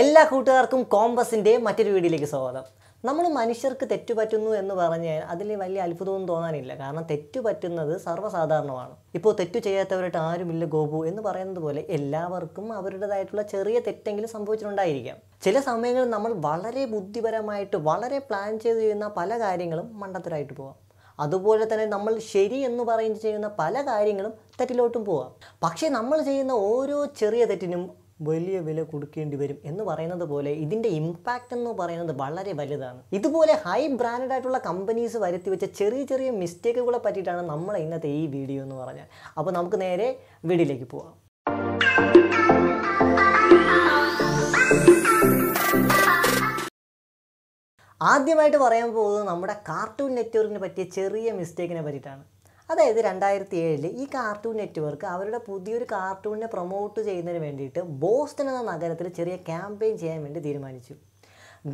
എല്ലാ കൂട്ടുകാർക്കും കോമ്പസിൻ്റെ മറ്റൊരു വീഡിയോയിലേക്ക് സ്വാഗതം നമ്മൾ മനുഷ്യർക്ക് തെറ്റുപറ്റുന്നു എന്ന് പറഞ്ഞാൽ അതിൽ വലിയ അത്ഭുതമൊന്നും തോന്നാനില്ല കാരണം തെറ്റുപറ്റുന്നത് സർവ്വസാധാരണമാണ് ഇപ്പോൾ തെറ്റു ചെയ്യാത്തവരായിട്ട് ആരുമില്ല ഗോപു എന്ന് പറയുന്നത് പോലെ എല്ലാവർക്കും അവരുടേതായിട്ടുള്ള ചെറിയ തെറ്റെങ്കിലും സംഭവിച്ചിട്ടുണ്ടായിരിക്കാം ചില സമയങ്ങളിൽ നമ്മൾ വളരെ ബുദ്ധിപരമായിട്ട് വളരെ പ്ലാൻ ചെയ്ത് ചെയ്യുന്ന പല കാര്യങ്ങളും മണ്ടത്തരായിട്ട് പോവാം അതുപോലെ തന്നെ നമ്മൾ ശരി എന്ന് പറയുന്ന ചെയ്യുന്ന പല കാര്യങ്ങളും തെറ്റിലോട്ടും പോവാം പക്ഷേ നമ്മൾ ചെയ്യുന്ന ഓരോ ചെറിയ തെറ്റിനും വലിയ വില കൊടുക്കേണ്ടി വരും എന്ന് പറയുന്നത് പോലെ ഇതിൻ്റെ ഇമ്പാക്റ്റ് എന്ന് പറയുന്നത് വളരെ വലുതാണ് ഇതുപോലെ ഹൈ ബ്രാൻഡഡ് ആയിട്ടുള്ള കമ്പനീസ് വരുത്തി വെച്ച ചെറിയ ചെറിയ മിസ്റ്റേക്കുകളെ പറ്റിയിട്ടാണ് നമ്മൾ ഇന്നത്തെ ഈ വീഡിയോ എന്ന് പറഞ്ഞത് അപ്പോൾ നമുക്ക് നേരെ വീഡിയോയിലേക്ക് പോവാം ആദ്യമായിട്ട് പറയാൻ പോകുന്നത് നമ്മുടെ കാർട്ടൂൺ നെറ്റ്വർക്കിനെ പറ്റിയ ചെറിയ മിസ്റ്റേക്കിനെ പറ്റിയിട്ടാണ് അതായത് രണ്ടായിരത്തി ഏഴിൽ ഈ കാർട്ടൂൺ നെറ്റ്വർക്ക് അവരുടെ പുതിയൊരു കാർട്ടൂണിനെ പ്രൊമോട്ട് ചെയ്യുന്നതിന് വേണ്ടിയിട്ട് ബോസ്റ്റൺ എന്ന നഗരത്തിൽ ചെറിയ ക്യാമ്പയിൻ ചെയ്യാൻ വേണ്ടി തീരുമാനിച്ചു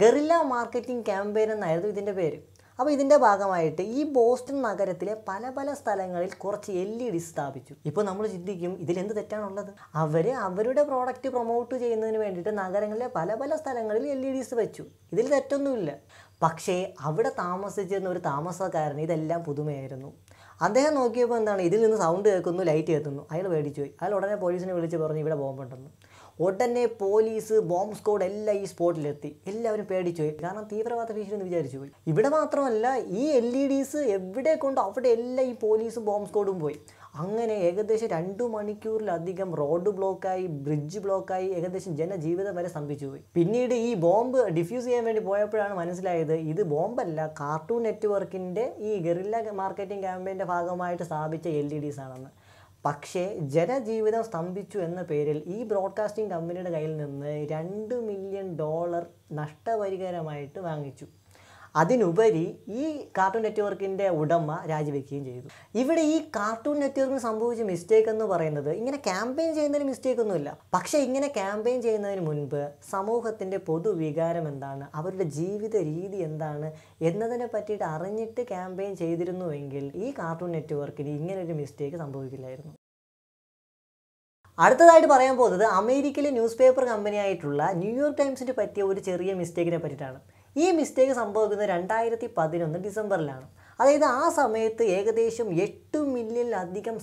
ഗറില്ല മാർക്കറ്റിംഗ് ക്യാമ്പയിൻ എന്നായിരുന്നു ഇതിൻ്റെ പേര് അപ്പോൾ ഇതിൻ്റെ ഭാഗമായിട്ട് ഈ ബോസ്റ്റൺ നഗരത്തിലെ പല പല സ്ഥലങ്ങളിൽ കുറച്ച് എൽ ഇ ഡി സ്ഥാപിച്ചു ഇപ്പോൾ നമ്മൾ ചിന്തിക്കും ഇതിലെന്ത് തെറ്റാണുള്ളത് അവർ അവരുടെ പ്രോഡക്റ്റ് പ്രൊമോട്ട് ചെയ്യുന്നതിന് വേണ്ടിയിട്ട് നഗരങ്ങളിലെ പല പല സ്ഥലങ്ങളിൽ എൽ ഇ e ഡീസ് വെച്ചു ഇതിൽ തെറ്റൊന്നുമില്ല പക്ഷേ അവിടെ താമസിച്ചിരുന്ന ഒരു താമസക്കാരന് ഇതെല്ലാം പുതുമയായിരുന്നു അദ്ദേഹം നോക്കിയപ്പോൾ എന്താണ് ഇതിൽ നിന്ന് സൗണ്ട് കേൾക്കുന്നു ലൈറ്റ് കേൾക്കുന്നു അയാൾ മേടിച്ചു പോയി അയാൾ ഉടനെ പോലീസിനെ വിളിച്ച് പറഞ്ഞു ഇവിടെ ബോംബുണ്ടെന്ന് ഉടനെ പോലീസ് ബോംബ് സ്ക്വാഡ് എല്ലാം ഈ സ്പോട്ടിലെത്തി എല്ലാവരും പേടിച്ചു പോയി കാരണം തീവ്രവാദ ഭീഷണി വിചാരിച്ചു പോയി ഇവിടെ മാത്രമല്ല ഈ എൽ ഇ ഡീസ് എവിടെ കൊണ്ടോ അവിടെ എല്ലാം ഈ പോലീസും ബോംബ് സ്ക്വാഡും പോയി അങ്ങനെ ഏകദേശം രണ്ടു മണിക്കൂറിലധികം റോഡ് ബ്ലോക്കായി ബ്രിഡ്ജ് ബ്ലോക്കായി ഏകദേശം ജനജീവിതം വരെ പോയി പിന്നീട് ഈ ബോംബ് ഡിഫ്യൂസ് ചെയ്യാൻ വേണ്ടി പോയപ്പോഴാണ് മനസ്സിലായത് ഇത് ബോംബല്ല കാർട്ടൂൺ നെറ്റ്വർക്കിൻ്റെ ഈ ഗറില്ല മാർക്കറ്റിംഗ് ക്യാമ്പയിൻ്റെ ഭാഗമായിട്ട് സ്ഥാപിച്ച എൽ ഇ ഡിസ് ആണെന്ന് പക്ഷേ ജനജീവിതം സ്തംഭിച്ചു എന്ന പേരിൽ ഈ ബ്രോഡ്കാസ്റ്റിംഗ് കമ്പനിയുടെ കയ്യിൽ നിന്ന് രണ്ട് മില്യൺ ഡോളർ നഷ്ടപരിഹാരമായിട്ട് വാങ്ങിച്ചു അതിനുപരി ഈ കാർട്ടൂൺ നെറ്റ്വർക്കിൻ്റെ ഉടമ രാജിവെക്കുകയും ചെയ്തു ഇവിടെ ഈ കാർട്ടൂൺ നെറ്റ്വർക്കിന് സംഭവിച്ച മിസ്റ്റേക്ക് എന്ന് പറയുന്നത് ഇങ്ങനെ ക്യാമ്പയിൻ ചെയ്യുന്നതിന് മിസ്റ്റേക്ക് ഒന്നുമില്ല പക്ഷേ ഇങ്ങനെ ക്യാമ്പയിൻ ചെയ്യുന്നതിന് മുൻപ് സമൂഹത്തിൻ്റെ പൊതുവികാരം എന്താണ് അവരുടെ ജീവിത രീതി എന്താണ് എന്നതിനെ പറ്റിയിട്ട് അറിഞ്ഞിട്ട് ക്യാമ്പയിൻ ചെയ്തിരുന്നുവെങ്കിൽ ഈ കാർട്ടൂൺ നെറ്റ്വർക്കിന് ഇങ്ങനൊരു മിസ്റ്റേക്ക് സംഭവിക്കില്ലായിരുന്നു അടുത്തതായിട്ട് പറയാൻ പോകുന്നത് അമേരിക്കയിലെ ന്യൂസ് പേപ്പർ കമ്പനിയായിട്ടുള്ള ന്യൂയോർക്ക് ടൈംസിന് പറ്റിയ ഒരു ചെറിയ മിസ്റ്റേക്കിനെ പറ്റിയിട്ടാണ് ഈ മിസ്റ്റേക്ക് സംഭവിക്കുന്നത് രണ്ടായിരത്തി പതിനൊന്ന് ഡിസംബറിലാണ് അതായത് ആ സമയത്ത് ഏകദേശം എട്ട് മില്യനിലധികം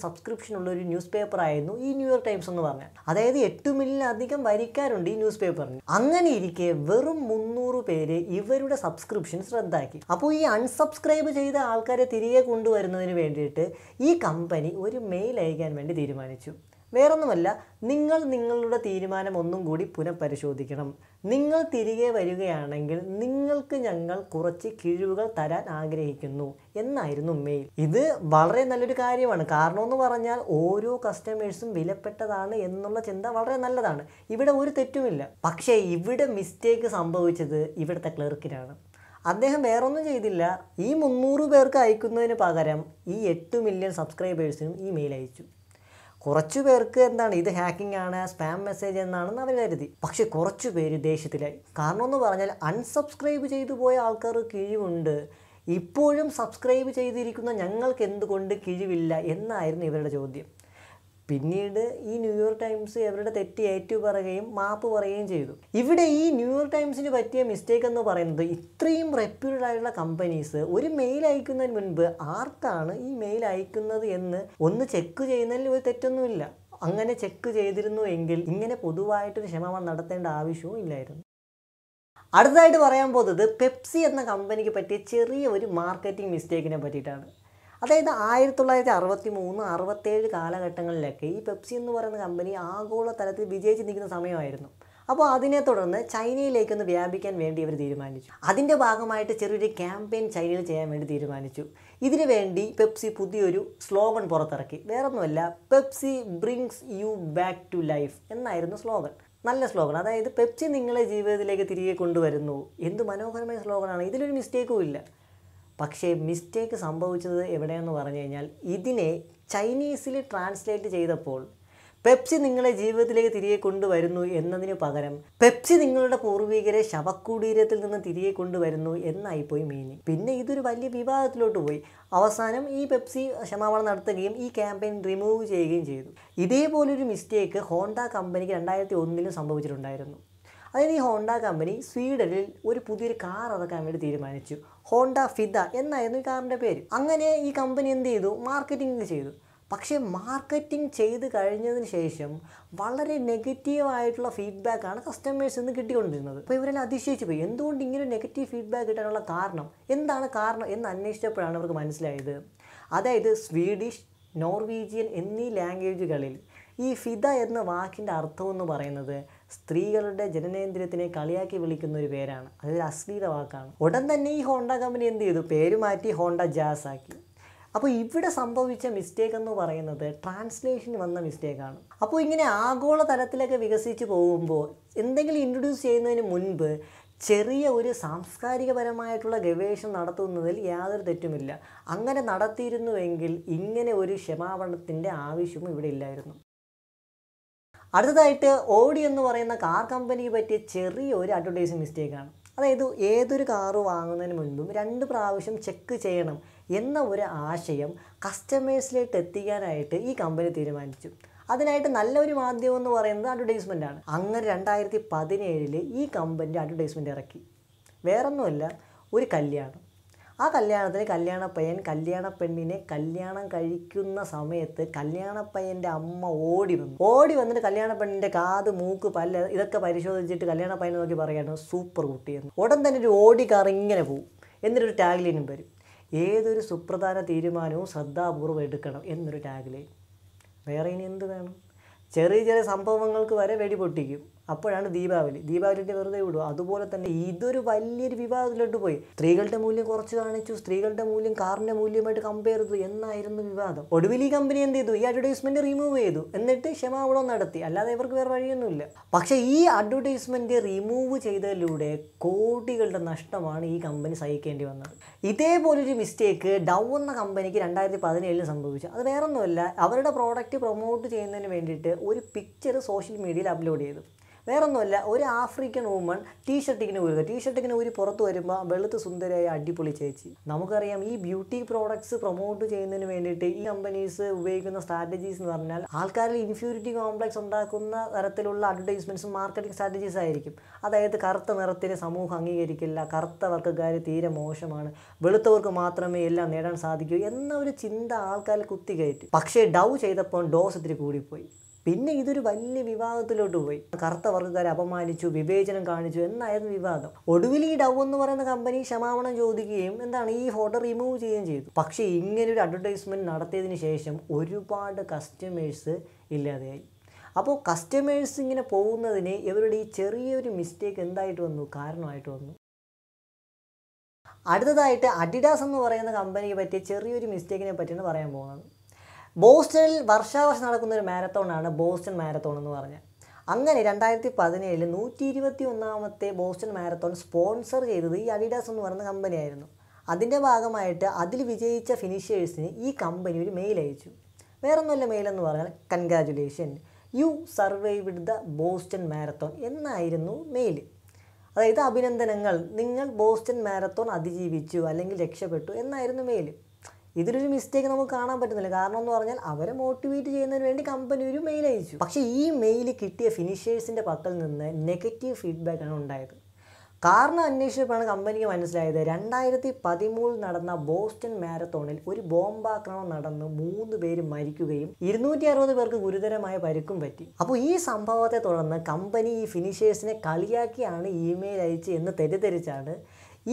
ഉള്ള ഒരു ന്യൂസ് പേപ്പർ ആയിരുന്നു ഈ ന്യൂയോർക്ക് ടൈംസ് എന്ന് പറഞ്ഞാൽ അതായത് എട്ട് മില്യനിലധികം വരിക്കാരുണ്ട് ഈ ന്യൂസ് പേപ്പറിന് അങ്ങനെ ഇരിക്കെ വെറും മുന്നൂറ് പേര് ഇവരുടെ സബ്സ്ക്രിപ്ഷൻ റദ്ദാക്കി അപ്പോൾ ഈ അൺസബ്സ്ക്രൈബ് ചെയ്ത ആൾക്കാരെ തിരികെ കൊണ്ടുവരുന്നതിന് വേണ്ടിയിട്ട് ഈ കമ്പനി ഒരു മെയിൽ അയക്കാൻ വേണ്ടി തീരുമാനിച്ചു വേറൊന്നുമല്ല നിങ്ങൾ നിങ്ങളുടെ തീരുമാനം ഒന്നും കൂടി പുനഃപരിശോധിക്കണം നിങ്ങൾ തിരികെ വരികയാണെങ്കിൽ നിങ്ങൾക്ക് ഞങ്ങൾ കുറച്ച് കിഴിവുകൾ തരാൻ ആഗ്രഹിക്കുന്നു എന്നായിരുന്നു മെയിൽ ഇത് വളരെ നല്ലൊരു കാര്യമാണ് കാരണം എന്ന് പറഞ്ഞാൽ ഓരോ കസ്റ്റമേഴ്സും വിലപ്പെട്ടതാണ് എന്നുള്ള ചിന്ത വളരെ നല്ലതാണ് ഇവിടെ ഒരു തെറ്റുമില്ല പക്ഷേ ഇവിടെ മിസ്റ്റേക്ക് സംഭവിച്ചത് ഇവിടുത്തെ ക്ലർക്കിനാണ് അദ്ദേഹം വേറൊന്നും ചെയ്തില്ല ഈ മുന്നൂറ് പേർക്ക് അയക്കുന്നതിന് പകരം ഈ എട്ട് മില്യൺ സബ്സ്ക്രൈബേഴ്സിനും ഈ മെയിൽ അയച്ചു കുറച്ചു പേർക്ക് എന്താണ് ഇത് ഹാക്കിംഗ് ആണ് സ്പാം മെസ്സേജ് എന്നാണെന്ന് അവർ കരുതി പക്ഷെ കുറച്ചു പേര് ദേഷ്യത്തിലായി കാരണം എന്ന് പറഞ്ഞാൽ അൺസബ്സ്ക്രൈബ് ചെയ്തു പോയ ആൾക്കാർ കിഴിവുണ്ട് ഇപ്പോഴും സബ്സ്ക്രൈബ് ചെയ്തിരിക്കുന്ന ഞങ്ങൾക്ക് എന്തുകൊണ്ട് കിഴിവില്ല എന്നായിരുന്നു ഇവരുടെ ചോദ്യം പിന്നീട് ഈ ന്യൂയോർക്ക് ടൈംസ് അവരുടെ തെറ്റ് ഏറ്റു പറയുകയും മാപ്പ് പറയുകയും ചെയ്തു ഇവിടെ ഈ ന്യൂയോർക്ക് ടൈംസിന് പറ്റിയ മിസ്റ്റേക്ക് എന്ന് പറയുന്നത് ഇത്രയും റെപ്യൂട്ടഡ് ആയിട്ടുള്ള കമ്പനീസ് ഒരു മെയിൽ അയക്കുന്നതിന് മുൻപ് ആർക്കാണ് ഈ മെയിൽ അയക്കുന്നത് എന്ന് ഒന്ന് ചെക്ക് ചെയ്യുന്നതിൽ ഒരു തെറ്റൊന്നുമില്ല അങ്ങനെ ചെക്ക് ചെയ്തിരുന്നു എങ്കിൽ ഇങ്ങനെ പൊതുവായിട്ടൊരു ക്ഷമ നടത്തേണ്ട ആവശ്യവും ഇല്ലായിരുന്നു അടുത്തതായിട്ട് പറയാൻ പോകുന്നത് പെപ്സി എന്ന കമ്പനിക്ക് പറ്റിയ ചെറിയ ഒരു മാർക്കറ്റിംഗ് മിസ്റ്റേക്കിനെ പറ്റിയിട്ടാണ് അതായത് ആയിരത്തി തൊള്ളായിരത്തി അറുപത്തി മൂന്ന് അറുപത്തേഴ് കാലഘട്ടങ്ങളിലൊക്കെ ഈ പെപ്സി എന്ന് പറയുന്ന കമ്പനി ആഗോളതലത്തിൽ വിജയിച്ച് നിൽക്കുന്ന സമയമായിരുന്നു അപ്പോൾ അതിനെ തുടർന്ന് ചൈനയിലേക്കൊന്ന് വ്യാപിക്കാൻ വേണ്ടി ഇവർ തീരുമാനിച്ചു അതിൻ്റെ ഭാഗമായിട്ട് ചെറിയൊരു ക്യാമ്പയിൻ ചൈനയിൽ ചെയ്യാൻ വേണ്ടി തീരുമാനിച്ചു ഇതിനു വേണ്ടി പെപ്സി പുതിയൊരു സ്ലോഗൻ പുറത്തിറക്കി വേറൊന്നുമല്ല Pepsi brings you back to life എന്നായിരുന്നു സ്ലോഗൻ നല്ല സ്ലോഗൻ അതായത് പെപ്സി നിങ്ങളെ ജീവിതത്തിലേക്ക് തിരികെ കൊണ്ടുവരുന്നു എന്ത് മനോഹരമായ സ്ലോഗനാണ് ഇതിലൊരു മിസ്റ്റേക്കും ഇല്ല പക്ഷേ മിസ്റ്റേക്ക് സംഭവിച്ചത് എവിടെയെന്ന് പറഞ്ഞു കഴിഞ്ഞാൽ ഇതിനെ ചൈനീസിൽ ട്രാൻസ്ലേറ്റ് ചെയ്തപ്പോൾ പെപ്സി നിങ്ങളെ ജീവിതത്തിലേക്ക് തിരികെ കൊണ്ടുവരുന്നു എന്നതിന് പകരം പെപ്സി നിങ്ങളുടെ പൂർവികരെ ശവക്കുടീരത്തിൽ നിന്ന് തിരികെ കൊണ്ടുവരുന്നു എന്നായിപ്പോയി മീനി പിന്നെ ഇതൊരു വലിയ വിവാദത്തിലോട്ട് പോയി അവസാനം ഈ പെപ്സി ക്ഷമാപണം നടത്തുകയും ഈ ക്യാമ്പയിൻ റിമൂവ് ചെയ്യുകയും ചെയ്തു ഇതേപോലൊരു മിസ്റ്റേക്ക് ഹോണ്ട കമ്പനിക്ക് രണ്ടായിരത്തി ഒന്നിലും സംഭവിച്ചിട്ടുണ്ടായിരുന്നു അതിന് ഈ ഹോണ്ട കമ്പനി സ്വീഡനിൽ ഒരു പുതിയൊരു കാർ ഇറക്കാൻ വേണ്ടി തീരുമാനിച്ചു ഹോണ്ട ഫിദ എന്നായിരുന്നു ഈ കാറിൻ്റെ പേര് അങ്ങനെ ഈ കമ്പനി എന്ത് ചെയ്തു മാർക്കറ്റിംഗ് ചെയ്തു പക്ഷേ മാർക്കറ്റിംഗ് ചെയ്ത് കഴിഞ്ഞതിന് ശേഷം വളരെ നെഗറ്റീവായിട്ടുള്ള ഫീഡ്ബാക്കാണ് കസ്റ്റമേഴ്സ് നിന്ന് കിട്ടിക്കൊണ്ടിരുന്നത് അപ്പോൾ ഇവരെല്ലാം അതിശയിച്ച് പോയി എന്തുകൊണ്ട് ഇങ്ങനെ നെഗറ്റീവ് ഫീഡ്ബാക്ക് കിട്ടാനുള്ള കാരണം എന്താണ് കാരണം എന്ന് അന്വേഷിച്ചപ്പോഴാണ് അവർക്ക് മനസ്സിലായത് അതായത് സ്വീഡിഷ് നോർവീജിയൻ എന്നീ ലാംഗ്വേജുകളിൽ ഈ ഫിദ എന്ന വാക്കിൻ്റെ അർത്ഥം എന്ന് പറയുന്നത് സ്ത്രീകളുടെ ജനനേന്ദ്രിയത്തിനെ കളിയാക്കി വിളിക്കുന്ന ഒരു പേരാണ് അതൊരു അശ്ലീല വാക്കാണ് ഉടൻ തന്നെ ഈ ഹോണ്ട കമ്പനി എന്ത് ചെയ്തു പേര് മാറ്റി ഹോണ്ട ജാസ് ആക്കി അപ്പോൾ ഇവിടെ സംഭവിച്ച മിസ്റ്റേക്ക് എന്ന് പറയുന്നത് ട്രാൻസ്ലേഷൻ വന്ന മിസ്റ്റേക്കാണ് അപ്പോൾ ഇങ്ങനെ ആഗോള തലത്തിലൊക്കെ വികസിച്ച് പോകുമ്പോൾ എന്തെങ്കിലും ഇൻട്രൊഡ്യൂസ് ചെയ്യുന്നതിന് മുൻപ് ചെറിയ ഒരു സാംസ്കാരികപരമായിട്ടുള്ള ഗവേഷണം നടത്തുന്നതിൽ യാതൊരു തെറ്റുമില്ല അങ്ങനെ നടത്തിയിരുന്നുവെങ്കിൽ ഇങ്ങനെ ഒരു ക്ഷമാപണത്തിൻ്റെ ആവശ്യവും ഇവിടെ ഇല്ലായിരുന്നു അടുത്തതായിട്ട് ഓഡി എന്ന് പറയുന്ന കാർ കമ്പനിക്ക് പറ്റിയ ചെറിയൊരു അഡ്വർടൈസിങ് മിസ്റ്റേക്കാണ് അതായത് ഏതൊരു കാറ് വാങ്ങുന്നതിന് മുൻപും രണ്ട് പ്രാവശ്യം ചെക്ക് ചെയ്യണം എന്ന ഒരു ആശയം കസ്റ്റമേഴ്സിലേക്ക് എത്തിക്കാനായിട്ട് ഈ കമ്പനി തീരുമാനിച്ചു അതിനായിട്ട് നല്ലൊരു മാധ്യമം എന്ന് പറയുന്നത് അഡ്വർടൈസ്മെൻ്റ് ആണ് അങ്ങനെ രണ്ടായിരത്തി പതിനേഴിൽ ഈ കമ്പനി അഡ്വർടൈസ്മെൻ്റ് ഇറക്കി വേറൊന്നുമല്ല ഒരു കല്യാണം ആ കല്യാണത്തിൽ കല്യാണപ്പയ്യൻ കല്യാണപ്പെണ്ണിനെ കല്യാണം കഴിക്കുന്ന സമയത്ത് കല്യാണപ്പയ്യൻ്റെ അമ്മ ഓടി വന്നു ഓടി വന്നിട്ട് കല്യാണപ്പെണ്ണിൻ്റെ കാത് മൂക്ക് പല്ല ഇതൊക്കെ പരിശോധിച്ചിട്ട് കല്യാണപ്പയ്യനെ നോക്കി പറയുകയാണ് സൂപ്പർ കുട്ടിയെന്ന് ഉടൻ തന്നെ ഒരു ഓടി കാർ ഇങ്ങനെ പോകും എന്നിട്ടൊരു ടാഗ്ലൈനും വരും ഏതൊരു സുപ്രധാന തീരുമാനവും ശ്രദ്ധാപൂർവ്വം എടുക്കണം എന്നൊരു ടാഗ്ലൈൻ വേറെ ഇനി എന്ത് വേണം ചെറിയ ചെറിയ സംഭവങ്ങൾക്ക് വരെ വെടിപൊട്ടിക്കും അപ്പോഴാണ് ദീപാവലി ദീപാവലിൻ്റെ വെറുതെ വിടുക അതുപോലെ തന്നെ ഇതൊരു വലിയൊരു വിവാദത്തിലോട്ട് പോയി സ്ത്രീകളുടെ മൂല്യം കുറച്ച് കാണിച്ചു സ്ത്രീകളുടെ മൂല്യം കാറിൻ്റെ മൂല്യമായിട്ട് കമ്പയർ ചെയ്തു എന്നായിരുന്നു വിവാദം ഒടുവിൽ ഈ കമ്പനി എന്ത് ചെയ്തു ഈ അഡ്വർടൈസ്മെൻറ്റ് റിമൂവ് ചെയ്തു എന്നിട്ട് ക്ഷമാപണം നടത്തി അല്ലാതെ ഇവർക്ക് വേറെ വഴിയൊന്നുമില്ല പക്ഷേ ഈ അഡ്വർടൈസ്മെൻറ്റ് റിമൂവ് ചെയ്തതിലൂടെ കോടികളുടെ നഷ്ടമാണ് ഈ കമ്പനി സഹിക്കേണ്ടി വന്നത് ഇതേപോലൊരു മിസ്റ്റേക്ക് ഡൗ എന്ന കമ്പനിക്ക് രണ്ടായിരത്തി പതിനേഴിൽ സംഭവിച്ചു അത് വേറൊന്നുമല്ല അവരുടെ പ്രോഡക്റ്റ് പ്രൊമോട്ട് ചെയ്യുന്നതിന് വേണ്ടിയിട്ട് ഒരു പിക്ചർ സോഷ്യൽ മീഡിയയിൽ അപ്ലോഡ് ചെയ്തു വേറൊന്നുമല്ല ഒരു ആഫ്രിക്കൻ വുമൺ ടീ ടീഷർട്ടിക്കിന് ഊരുക ടീഷർട്ടിക്കിന് ഊരി പുറത്ത് വരുമ്പോൾ വെളുത്ത് സുന്ദരയായ അടിപൊളി ചേച്ചി നമുക്കറിയാം ഈ ബ്യൂട്ടി പ്രോഡക്ട്സ് പ്രൊമോട്ട് ചെയ്യുന്നതിന് വേണ്ടിയിട്ട് ഈ കമ്പനീസ് ഉപയോഗിക്കുന്ന സ്ട്രാറ്റജീസ് എന്ന് പറഞ്ഞാൽ ആൾക്കാരിൽ ഇൻഫ്യൂരിറ്റി കോംപ്ലക്സ് ഉണ്ടാക്കുന്ന തരത്തിലുള്ള അഡ്വർടൈസ്മെൻറ്റ്സും മാർക്കറ്റിംഗ് സ്ട്രാറ്റജീസ് ആയിരിക്കും അതായത് കറുത്ത നിറത്തിന് സമൂഹം അംഗീകരിക്കില്ല കറുത്ത വർക്കുകാർ തീരെ മോശമാണ് വെളുത്തവർക്ക് മാത്രമേ എല്ലാം നേടാൻ സാധിക്കൂ എന്ന ഒരു ചിന്ത ആൾക്കാരിൽ കുത്തിക്കയറ്റി പക്ഷേ ഡൗ ചെയ്തപ്പോൾ ഡോസ് ഇത്തിരി കൂടിപ്പോയി പിന്നെ ഇതൊരു വലിയ വിവാദത്തിലോട്ട് പോയി കറുത്ത വർഗ്ഗക്കാരെ അപമാനിച്ചു വിവേചനം കാണിച്ചു എന്നായിരുന്നു വിവാദം ഒടുവിൽ ഈ ഡവ് എന്ന് പറയുന്ന കമ്പനി ക്ഷമാപണം ചോദിക്കുകയും എന്താണ് ഈ ഫോട്ടോ റിമൂവ് ചെയ്യുകയും ചെയ്തു പക്ഷേ ഇങ്ങനെ ഒരു അഡ്വർടൈസ്മെൻറ്റ് നടത്തിയതിന് ശേഷം ഒരുപാട് കസ്റ്റമേഴ്സ് ഇല്ലാതെയായി അപ്പോൾ കസ്റ്റമേഴ്സ് ഇങ്ങനെ പോകുന്നതിന് ഇവരുടെ ഈ ചെറിയൊരു മിസ്റ്റേക്ക് എന്തായിട്ട് വന്നു കാരണമായിട്ട് വന്നു അടുത്തതായിട്ട് അഡിഡാസ് എന്ന് പറയുന്ന കമ്പനിയെ പറ്റിയ ചെറിയൊരു മിസ്റ്റേക്കിനെ പറ്റിയാണ് പറയാൻ പോകുന്നത് ബോസ്റ്റണിൽ വർഷാവർഷം നടക്കുന്ന ഒരു മാരത്തോണാണ് ബോസ്റ്റൺ മാരത്തോൺ എന്ന് പറഞ്ഞാൽ അങ്ങനെ രണ്ടായിരത്തി പതിനേഴിൽ നൂറ്റി ഇരുപത്തി ഒന്നാമത്തെ ബോസ്റ്റൺ മാരത്തോൺ സ്പോൺസർ ചെയ്തത് ഈ അഡിഡാസ് എന്ന് പറയുന്ന കമ്പനിയായിരുന്നു അതിൻ്റെ ഭാഗമായിട്ട് അതിൽ വിജയിച്ച ഫിനിഷേഴ്സിന് ഈ കമ്പനി ഒരു മെയിൽ അയച്ചു വേറൊന്നുമല്ല മെയിലെന്ന് പറഞ്ഞാൽ congratulation you survived the Boston marathon എന്നായിരുന്നു മെയിൽ അതായത് അഭിനന്ദനങ്ങൾ നിങ്ങൾ ബോസ്റ്റൺ മാരത്തോൺ അതിജീവിച്ചു അല്ലെങ്കിൽ രക്ഷപ്പെട്ടു എന്നായിരുന്നു മെയിൽ ഇതിലൊരു മിസ്റ്റേക്ക് നമുക്ക് കാണാൻ പറ്റുന്നില്ല കാരണം എന്ന് പറഞ്ഞാൽ അവരെ മോട്ടിവേറ്റ് ചെയ്യുന്നതിന് വേണ്ടി കമ്പനി ഒരു മെയിൽ അയച്ചു പക്ഷേ ഈ മെയിൽ കിട്ടിയ ഫിനിഷേഴ്സിൻ്റെ പക്കൽ നിന്ന് നെഗറ്റീവ് ഫീഡ്ബാക്കാണ് ഉണ്ടായത് കാരണം അന്വേഷിച്ചപ്പോഴാണ് കമ്പനിക്ക് മനസ്സിലായത് രണ്ടായിരത്തി പതിമൂന്നിൽ നടന്ന ബോസ്റ്റൺ മാരത്തോണിൽ ഒരു ബോംബാക്രമണം നടന്ന് മൂന്ന് പേര് മരിക്കുകയും ഇരുന്നൂറ്റി അറുപത് പേർക്ക് ഗുരുതരമായ പരിക്കും പറ്റി അപ്പോൾ ഈ സംഭവത്തെ തുടർന്ന് കമ്പനി ഈ ഫിനിഷേഴ്സിനെ കളിയാക്കിയാണ് ഇമെയിൽ അയച്ച് എന്ന് തെറ്റിദ്ധരിച്ചാണ്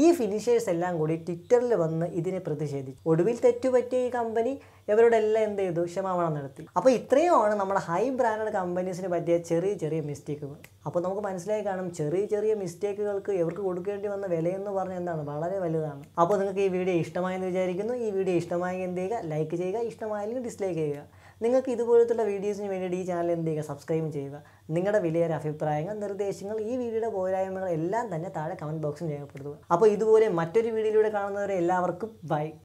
ഈ ഫിനിഷേഴ്സ് എല്ലാം കൂടി ട്വിറ്ററിൽ വന്ന് ഇതിനെ പ്രതിഷേധിച്ചു ഒടുവിൽ തെറ്റുപറ്റിയ ഈ കമ്പനി ഇവരോടെല്ലാം എന്ത് ചെയ്തു ക്ഷമാപണം നടത്തി അപ്പോൾ ഇത്രയുമാണ് നമ്മുടെ ഹൈ ബ്രാൻഡഡ് കമ്പനീസിന് പറ്റിയ ചെറിയ ചെറിയ മിസ്റ്റേക്കുകൾ അപ്പോൾ നമുക്ക് മനസ്സിലായി കാണും ചെറിയ ചെറിയ മിസ്റ്റേക്കുകൾക്ക് ഇവർക്ക് കൊടുക്കേണ്ടി വന്ന വിലയെന്ന് പറഞ്ഞാൽ എന്താണ് വളരെ വലുതാണ് അപ്പോൾ നിങ്ങൾക്ക് ഈ വീഡിയോ ഇഷ്ടമായെന്ന് വിചാരിക്കുന്നു ഈ വീഡിയോ ഇഷ്ടമായെങ്കിൽ എന്ത് ചെയ്യുക ലൈക്ക് ചെയ്യുക ഇഷ്ടമായെങ്കിൽ ഡിസ്ലൈക്ക് ചെയ്യുക നിങ്ങൾക്ക് ഇതുപോലത്തുള്ള വീഡിയോസിന് വേണ്ടിയിട്ട് ഈ ചാനൽ എന്ത് ചെയ്യുക സബ്സ്ക്രൈബ് ചെയ്യുക നിങ്ങളുടെ വിലയേറെ അഭിപ്രായങ്ങൾ നിർദ്ദേശങ്ങൾ ഈ വീഡിയോയുടെ പോരായ്മകൾ എല്ലാം തന്നെ താഴെ കമൻറ്റ് ബോക്സിൽ രേഖപ്പെടുത്തുക അപ്പോൾ ഇതുപോലെ മറ്റൊരു വീഡിയോയിലൂടെ കാണുന്നവരെ എല്ലാവർക്കും ബൈ